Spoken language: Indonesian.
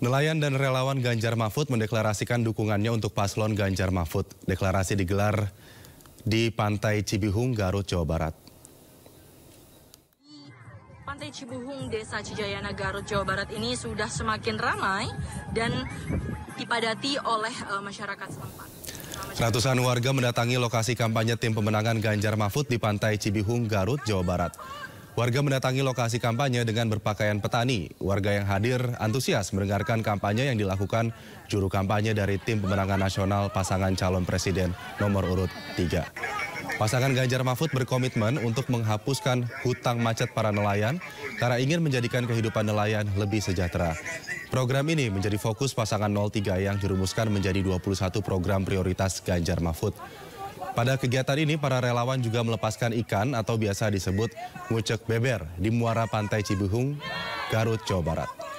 Nelayan dan relawan Ganjar Mahfud mendeklarasikan dukungannya untuk paslon Ganjar Mahfud. Deklarasi digelar di Pantai Cibihung, Garut, Jawa Barat. Pantai Cibihung, Desa Cijayana, Garut, Jawa Barat ini sudah semakin ramai dan dipadati oleh uh, masyarakat setempat. Ratusan warga mendatangi lokasi kampanye tim pemenangan Ganjar Mahfud di Pantai Cibihung, Garut, Jawa Barat. Warga mendatangi lokasi kampanye dengan berpakaian petani. Warga yang hadir antusias mendengarkan kampanye yang dilakukan juru kampanye dari tim pemenangan nasional pasangan calon presiden nomor urut 3. Pasangan Ganjar Mahfud berkomitmen untuk menghapuskan hutang macet para nelayan karena ingin menjadikan kehidupan nelayan lebih sejahtera. Program ini menjadi fokus pasangan 03 yang dirumuskan menjadi 21 program prioritas Ganjar Mahfud. Pada kegiatan ini, para relawan juga melepaskan ikan atau biasa disebut ngucek beber di muara pantai Cibuhung, Garut, Jawa Barat.